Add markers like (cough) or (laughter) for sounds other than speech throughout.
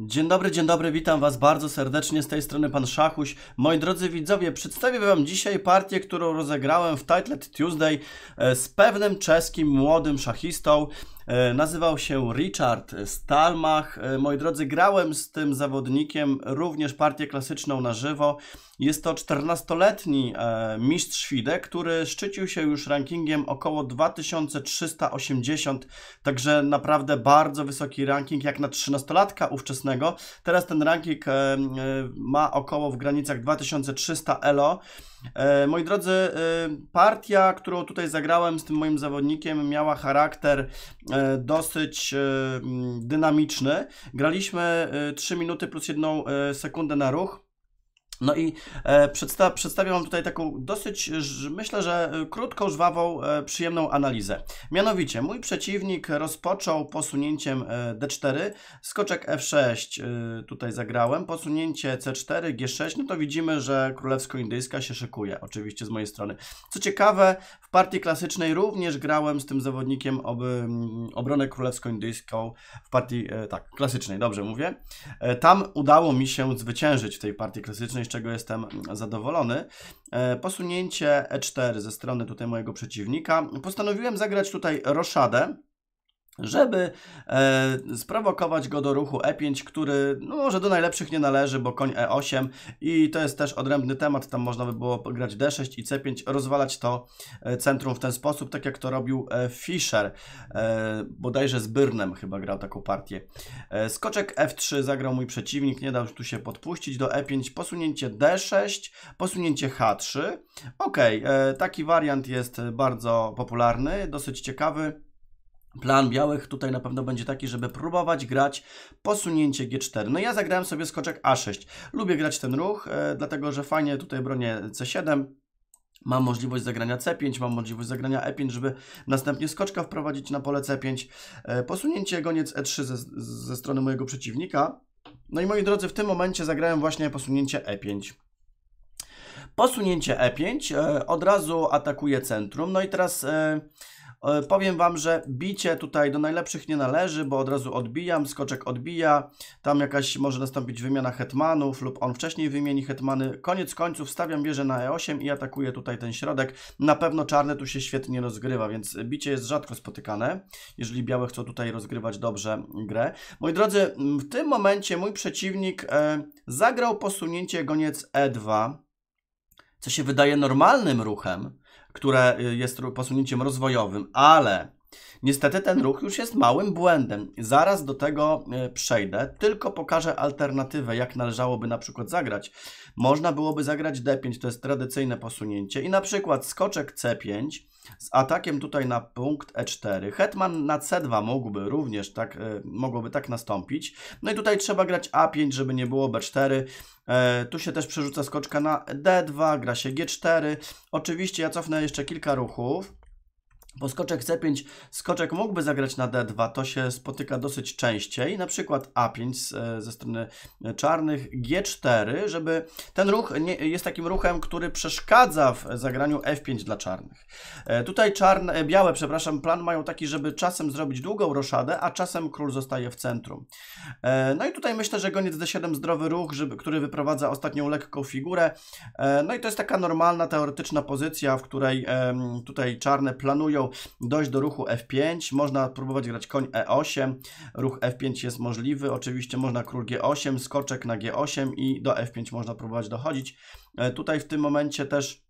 Dzień dobry, dzień dobry, witam Was bardzo serdecznie z tej strony Pan Szachuś. Moi drodzy widzowie, przedstawię Wam dzisiaj partię, którą rozegrałem w Titlet Tuesday e, z pewnym czeskim młodym szachistą. E, nazywał się Richard Stalmach. E, moi drodzy, grałem z tym zawodnikiem również partię klasyczną na żywo. Jest to 14-letni e, mistrz FIDE, który szczycił się już rankingiem około 2380, także naprawdę bardzo wysoki ranking jak na 13-latka ówczesnego. Teraz ten ranking ma około w granicach 2300 elo. E, moi drodzy, e, partia, którą tutaj zagrałem z tym moim zawodnikiem, miała charakter e, dosyć dynamiczny. Graliśmy 3 minuty plus 1 sekundę na ruch. No i e, przedsta przedstawię Wam tutaj taką dosyć, myślę, że e, krótką, żwawą, e, przyjemną analizę. Mianowicie mój przeciwnik rozpoczął posunięciem e, D4, skoczek F6 e, tutaj zagrałem, posunięcie C4, G6, no to widzimy, że królewsko-indyjska się szykuje, oczywiście z mojej strony. Co ciekawe, w partii klasycznej również grałem z tym zawodnikiem ob mm, obronę królewsko-indyjską w partii, e, tak, klasycznej, dobrze mówię. tam udało mi się zwyciężyć w tej partii klasycznej, z czego jestem zadowolony. E, posunięcie E4 ze strony tutaj mojego przeciwnika. Postanowiłem zagrać tutaj roszadę żeby e, sprowokować go do ruchu E5, który no, może do najlepszych nie należy, bo koń E8 i to jest też odrębny temat, tam można by było grać D6 i C5, rozwalać to e, centrum w ten sposób, tak jak to robił e, Fischer, e, bodajże z Byrnem chyba grał taką partię. E, skoczek F3 zagrał mój przeciwnik, nie dał tu się podpuścić do E5, posunięcie D6, posunięcie H3, ok, e, taki wariant jest bardzo popularny, dosyć ciekawy, Plan białych tutaj na pewno będzie taki, żeby próbować grać posunięcie G4. No ja zagrałem sobie skoczek A6. Lubię grać ten ruch, e, dlatego że fajnie tutaj bronię C7. Mam możliwość zagrania C5, mam możliwość zagrania E5, żeby następnie skoczka wprowadzić na pole C5. E, posunięcie goniec E3 ze, ze strony mojego przeciwnika. No i moi drodzy, w tym momencie zagrałem właśnie posunięcie E5. Posunięcie E5 e, od razu atakuje centrum. No i teraz... E, E, powiem Wam, że bicie tutaj do najlepszych nie należy, bo od razu odbijam, skoczek odbija, tam jakaś może nastąpić wymiana hetmanów lub on wcześniej wymieni hetmany. Koniec końców stawiam wieżę na e8 i atakuję tutaj ten środek. Na pewno czarne tu się świetnie rozgrywa, więc bicie jest rzadko spotykane, jeżeli białe chcą tutaj rozgrywać dobrze grę. Moi drodzy, w tym momencie mój przeciwnik e, zagrał posunięcie goniec e2, co się wydaje normalnym ruchem, które y, jest posunięciem rozwojowym, ale Niestety ten ruch już jest małym błędem. Zaraz do tego e, przejdę, tylko pokażę alternatywę, jak należałoby na przykład zagrać. Można byłoby zagrać D5, to jest tradycyjne posunięcie i na przykład skoczek C5 z atakiem tutaj na punkt E4. Hetman na C2 mógłby również tak, e, mogłoby tak nastąpić. No i tutaj trzeba grać A5, żeby nie było B4. E, tu się też przerzuca skoczka na D2, gra się G4. Oczywiście ja cofnę jeszcze kilka ruchów bo skoczek C5, skoczek mógłby zagrać na D2, to się spotyka dosyć częściej, na przykład A5 e, ze strony czarnych, G4, żeby ten ruch nie, jest takim ruchem, który przeszkadza w zagraniu F5 dla czarnych. E, tutaj czarne, e, białe, przepraszam, plan mają taki, żeby czasem zrobić długą roszadę, a czasem król zostaje w centrum. No i tutaj myślę, że goniec D7 zdrowy ruch, żeby, który wyprowadza ostatnią lekką figurę. No i to jest taka normalna, teoretyczna pozycja, w której tutaj czarne planują dojść do ruchu F5, można próbować grać koń E8, ruch F5 jest możliwy, oczywiście można król G8, skoczek na G8 i do F5 można próbować dochodzić. E, tutaj w tym momencie też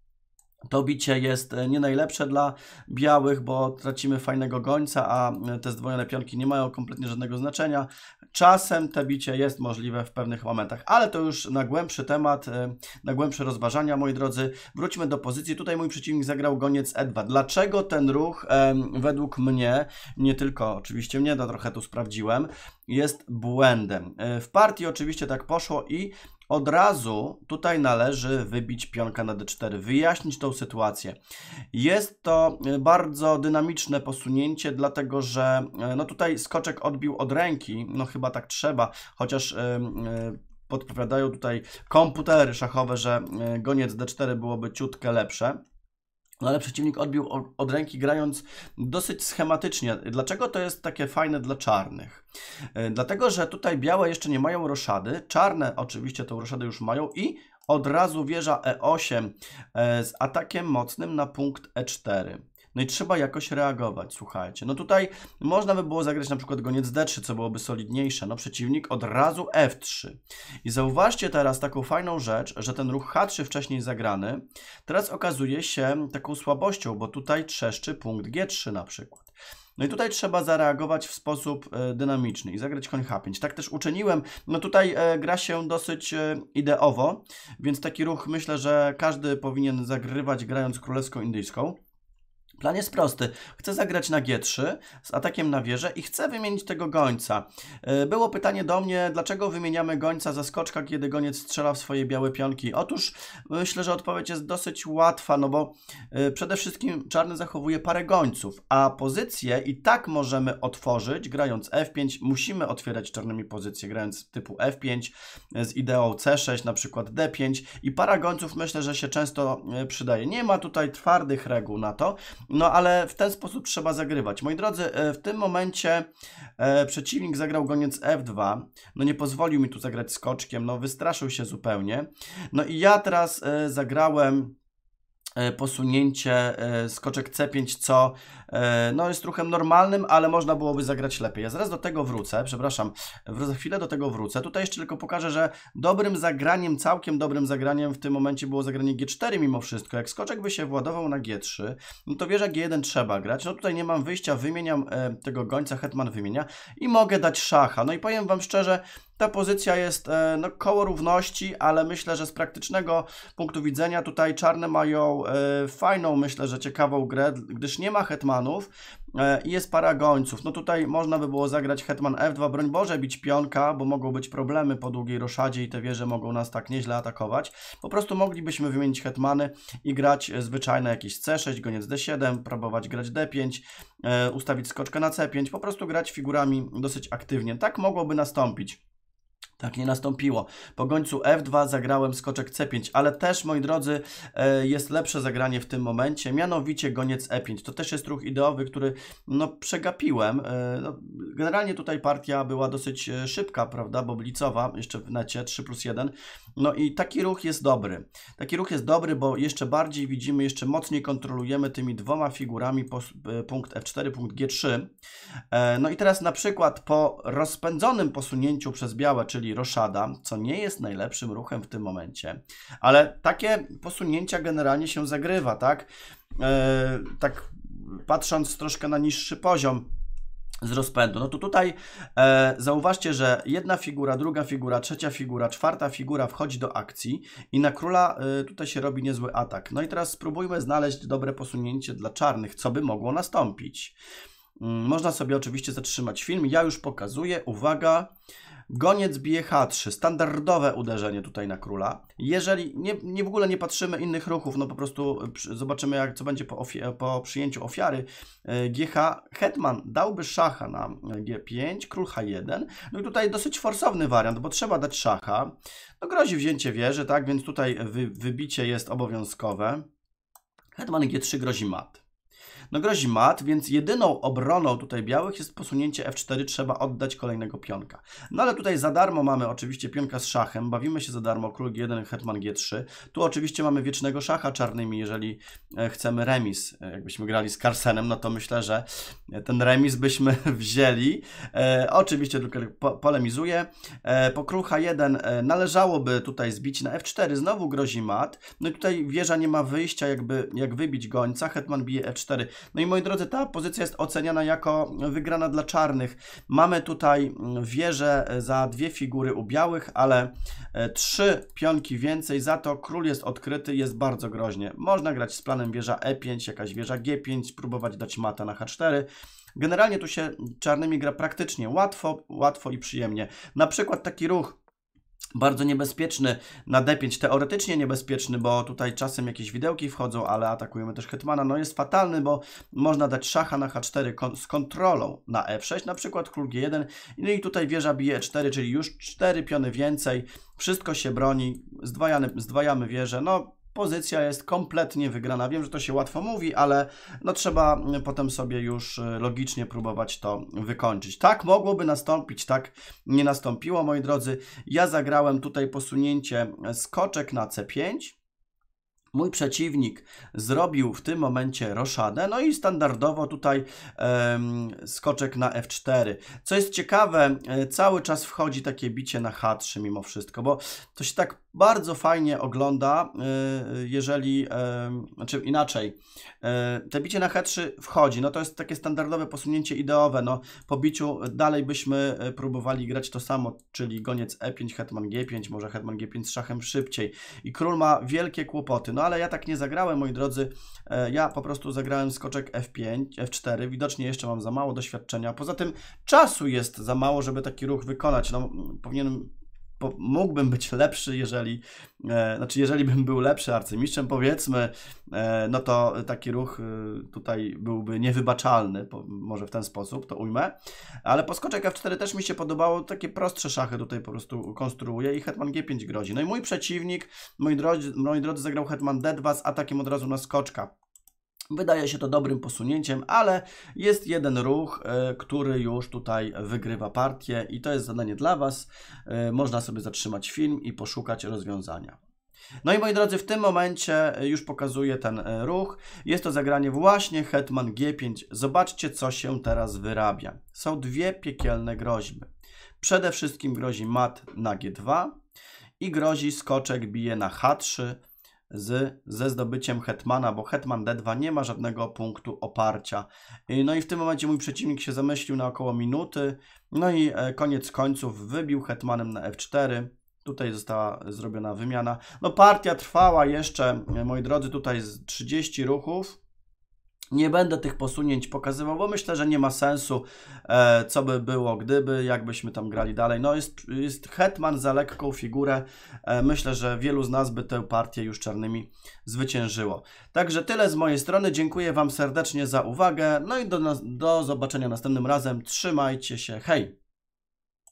to bicie jest e, nie najlepsze dla białych, bo tracimy fajnego gońca, a e, te zdwojone pionki nie mają kompletnie żadnego znaczenia. Czasem te bicie jest możliwe w pewnych momentach, ale to już na głębszy temat, e, na głębsze rozważania, moi drodzy. Wróćmy do pozycji. Tutaj mój przeciwnik zagrał goniec E2. Dlaczego ten ruch, według mnie, nie tylko oczywiście mnie, to trochę tu sprawdziłem, jest błędem. W partii oczywiście tak poszło i od razu tutaj należy wybić pionka na d4, wyjaśnić tą sytuację. Jest to e, bardzo dynamiczne posunięcie, dlatego że e, no tutaj skoczek odbił od ręki, no chyba tak trzeba, chociaż e, podpowiadają tutaj komputery szachowe, że goniec d4 byłoby ciutkę lepsze. No ale przeciwnik odbił od ręki grając dosyć schematycznie. Dlaczego to jest takie fajne dla czarnych? E, dlatego, że tutaj białe jeszcze nie mają roszady, czarne oczywiście tą roszadę już mają i od razu wieża E8 e, z atakiem mocnym na punkt E4. No i trzeba jakoś reagować, słuchajcie. No tutaj można by było zagrać na przykład goniec D3, co byłoby solidniejsze. No przeciwnik od razu F3. I zauważcie teraz taką fajną rzecz, że ten ruch H3 wcześniej zagrany, teraz okazuje się taką słabością, bo tutaj trzeszczy punkt G3 na przykład. No i tutaj trzeba zareagować w sposób e, dynamiczny i zagrać koń H5. Tak też uczyniłem. No tutaj e, gra się dosyć e, ideowo, więc taki ruch myślę, że każdy powinien zagrywać grając królewską indyjską. Plan jest prosty. Chcę zagrać na G3 z atakiem na wieżę i chcę wymienić tego gońca. E, było pytanie do mnie, dlaczego wymieniamy gońca za skoczka, kiedy goniec strzela w swoje białe pionki? Otóż e, myślę, że odpowiedź jest dosyć łatwa, no bo e, przede wszystkim czarny zachowuje parę gońców, a pozycje i tak możemy otworzyć grając F5. Musimy otwierać czarnymi pozycje grając typu F5 z ideą C6, na przykład D5 i para gońców myślę, że się często przydaje. Nie ma tutaj twardych reguł na to, no ale w ten sposób trzeba zagrywać. Moi drodzy, e, w tym momencie e, przeciwnik zagrał goniec f2. No nie pozwolił mi tu zagrać skoczkiem, no wystraszył się zupełnie. No i ja teraz e, zagrałem posunięcie skoczek C5, co E, no jest ruchem normalnym, ale można byłoby zagrać lepiej. Ja zaraz do tego wrócę, przepraszam, za chwilę do tego wrócę. Tutaj jeszcze tylko pokażę, że dobrym zagraniem, całkiem dobrym zagraniem w tym momencie było zagranie G4 mimo wszystko. Jak skoczek by się władował na G3, no to wieża G1 trzeba grać. No tutaj nie mam wyjścia, wymieniam e, tego gońca, hetman wymienia i mogę dać szacha. No i powiem Wam szczerze, ta pozycja jest e, no, koło równości, ale myślę, że z praktycznego punktu widzenia tutaj czarne mają e, fajną, myślę, że ciekawą grę, gdyż nie ma hetmana, hetmanów e, i jest para gońców. No tutaj można by było zagrać hetman f2, broń Boże, bić pionka, bo mogą być problemy po długiej roszadzie i te wieże mogą nas tak nieźle atakować. Po prostu moglibyśmy wymienić hetmany i grać e, zwyczajne jakieś c6, goniec d7, próbować grać d5, e, ustawić skoczkę na c5, po prostu grać figurami dosyć aktywnie. Tak mogłoby nastąpić. Tak nie nastąpiło. Po gońcu F2 zagrałem skoczek C5, ale też, moi drodzy, e, jest lepsze zagranie w tym momencie, mianowicie goniec E5. To też jest ruch ideowy, który no, przegapiłem. E, no, generalnie tutaj partia była dosyć e, szybka, prawda, bo blicowa, jeszcze w necie 3 plus 1. No i taki ruch jest dobry. Taki ruch jest dobry, bo jeszcze bardziej widzimy, jeszcze mocniej kontrolujemy tymi dwoma figurami punkt F4, punkt G3. No i teraz na przykład po rozpędzonym posunięciu przez białe, czyli czyli roszada, co nie jest najlepszym ruchem w tym momencie, ale takie posunięcia generalnie się zagrywa, tak? E, tak patrząc troszkę na niższy poziom, z rozpędu. No to tutaj e, zauważcie, że jedna figura, druga figura, trzecia figura, czwarta figura wchodzi do akcji i na króla e, tutaj się robi niezły atak. No i teraz spróbujmy znaleźć dobre posunięcie dla czarnych, co by mogło nastąpić. Mm, można sobie oczywiście zatrzymać film. Ja już pokazuję. Uwaga. Goniec bije H3, standardowe uderzenie tutaj na króla. Jeżeli nie, nie w ogóle nie patrzymy innych ruchów, no po prostu e, zobaczymy, jak, co będzie po, po przyjęciu ofiary. E, GH Hetman dałby szacha na e, G5, król H1. No i tutaj dosyć forsowny wariant, bo trzeba dać szacha. No grozi wzięcie wieży, tak? Więc tutaj wy, wybicie jest obowiązkowe. Hetman G3 grozi mat. No grozi mat, więc jedyną obroną tutaj białych jest posunięcie f4, trzeba oddać kolejnego pionka. No ale tutaj za darmo mamy oczywiście pionka z szachem, bawimy się za darmo, król g1, hetman g3. Tu oczywiście mamy wiecznego szacha czarnymi, jeżeli e, chcemy remis. E, jakbyśmy grali z Carsenem, no to myślę, że e, ten remis byśmy (laughs) wzięli. E, oczywiście tylko po, polemizuję. E, po król h1 należałoby tutaj zbić na f4, znowu grozi mat. No i tutaj wieża nie ma wyjścia, jakby jak wybić gońca, hetman bije f 4 no i moi drodzy, ta pozycja jest oceniana jako wygrana dla czarnych. Mamy tutaj mm, wieżę e, za dwie figury u białych, ale e, trzy pionki więcej, za to król jest odkryty, jest bardzo groźnie. Można grać z planem wieża E5, jakaś wieża G5, spróbować dać mata na H4. Generalnie tu się czarnymi gra praktycznie łatwo, łatwo i przyjemnie. Na przykład taki ruch bardzo niebezpieczny na D5, teoretycznie niebezpieczny, bo tutaj czasem jakieś widełki wchodzą, ale atakujemy też hetmana. No jest fatalny, bo można dać szacha na H4 kon z kontrolą na F6, e na przykład król G1. No i tutaj wieża bije 4, e czyli już 4 piony więcej. Wszystko się broni, zdwajamy, zdwajamy wieżę. No pozycja jest kompletnie wygrana. Wiem, że to się łatwo mówi, ale no trzeba mm, potem sobie już y, logicznie próbować to wykończyć. Tak mogłoby nastąpić, tak nie nastąpiło, moi drodzy. Ja zagrałem tutaj posunięcie e, skoczek na C5. Mój przeciwnik zrobił w tym momencie roszadę, no i standardowo tutaj um, skoczek na f4. Co jest ciekawe, e, cały czas wchodzi takie bicie na h3 mimo wszystko, bo to się tak bardzo fajnie ogląda, y, y, jeżeli, znaczy inaczej, e, te bicie na H3 wchodzi, no to jest takie standardowe posunięcie ideowe, no po biciu dalej byśmy e, próbowali grać to samo, czyli goniec E5, hetman G5, może hetman G5 z szachem szybciej i król ma wielkie kłopoty, no ale ja tak nie zagrałem, moi drodzy, e, ja po prostu zagrałem skoczek F5, F4, widocznie jeszcze mam za mało doświadczenia, poza tym czasu jest za mało, żeby taki ruch wykonać, no powinienem mógłbym być lepszy, jeżeli, e, znaczy jeżeli bym był lepszy arcymistrzem, powiedzmy, e, no to taki ruch e, tutaj byłby niewybaczalny, po, może w ten sposób to ujmę, ale po skoczek F4 też mi się podobało, takie prostsze szachy tutaj po prostu konstruuje i hetman G5 grozi. No i mój przeciwnik, moi drodzy, moi drodzy zagrał hetman D2 z atakiem od razu na skoczka, Wydaje się to dobrym posunięciem, ale jest jeden ruch, e, który już tutaj wygrywa partię i to jest zadanie dla Was. E, można sobie zatrzymać film i poszukać rozwiązania. No i moi drodzy, w tym momencie e, już pokazuję ten ruch. Jest to zagranie właśnie Hetman G5. Zobaczcie, co się teraz wyrabia. Są dwie piekielne groźby. Przede wszystkim grozi mat na G2 i grozi skoczek bije na H3 z, ze zdobyciem hetmana, bo hetman d2 nie ma żadnego punktu oparcia. No i w tym momencie mój przeciwnik się zamyślił na około minuty, no i e, koniec końców wybił hetmanem na f4. Tutaj została zrobiona wymiana. No partia trwała jeszcze, moi drodzy, tutaj z 30 ruchów. Nie będę tych posunięć pokazywał, bo myślę, że nie ma sensu, e, co by było gdyby, jakbyśmy tam grali dalej. No jest, jest Hetman za lekką figurę. E, myślę, że wielu z nas by tę partię już czarnymi zwyciężyło. Także tyle z mojej strony. Dziękuję Wam serdecznie za uwagę. No i do, do zobaczenia następnym razem. Trzymajcie się. Hej!